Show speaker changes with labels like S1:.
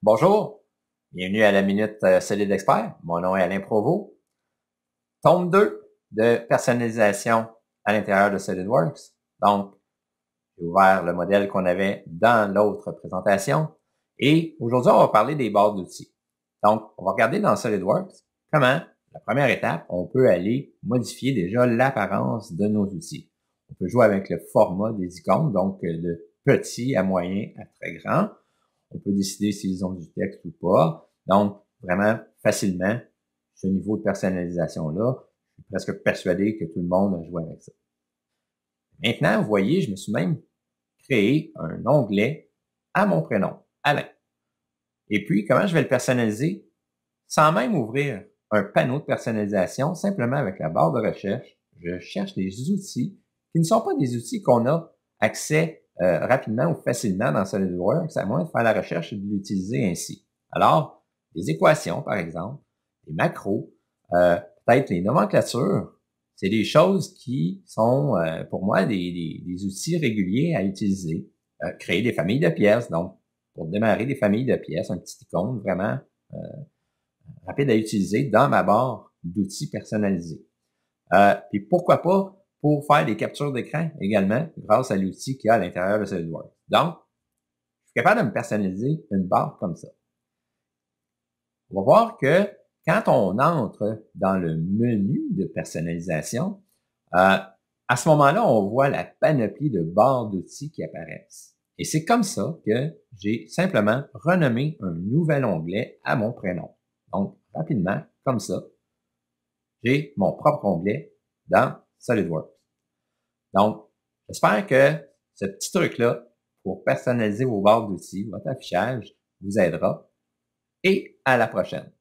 S1: Bonjour, bienvenue à la Minute euh, SOLID Expert. Mon nom est Alain Provost. Tome 2 de personnalisation à l'intérieur de SolidWorks. Donc, j'ai ouvert le modèle qu'on avait dans l'autre présentation. Et aujourd'hui, on va parler des barres d'outils. Donc, on va regarder dans SolidWorks comment, la première étape, on peut aller modifier déjà l'apparence de nos outils. On peut jouer avec le format des icônes, donc euh, de petit à moyen à très grand. On peut décider s'ils ont du texte ou pas. Donc, vraiment, facilement, ce niveau de personnalisation-là, je suis presque persuadé que tout le monde a joué avec ça. Maintenant, vous voyez, je me suis même créé un onglet à mon prénom, Alain. Et puis, comment je vais le personnaliser? Sans même ouvrir un panneau de personnalisation, simplement avec la barre de recherche, je cherche des outils qui ne sont pas des outils qu'on a accès euh, rapidement ou facilement dans SolidWorks, à moins de faire la recherche et de l'utiliser ainsi. Alors, les équations, par exemple, les macros, euh, peut-être les nomenclatures, c'est des choses qui sont, euh, pour moi, des, des, des, outils réguliers à utiliser. créer des familles de pièces, donc, pour démarrer des familles de pièces, un petit icône vraiment rapide à utiliser dans ma barre d'outils personnalisés. puis pourquoi pas pour faire des captures d'écran également grâce à l'outil qu'il y a à l'intérieur de SolidWorks. Donc, je suis capable de me personnaliser une barre comme ça. On va voir que quand on entre dans le menu de personnalisation, euh, à ce moment-là, on voit la panoplie de barres d'outils qui apparaissent. Et c'est comme ça que j'ai simplement renommé un nouvel onglet à mon prénom. Donc, rapidement, comme ça, j'ai mon propre onglet dans SolidWorks. Donc, j'espère que ce petit truc-là pour personnaliser vos barres d'outils, votre affichage, vous aidera. Et à la prochaine.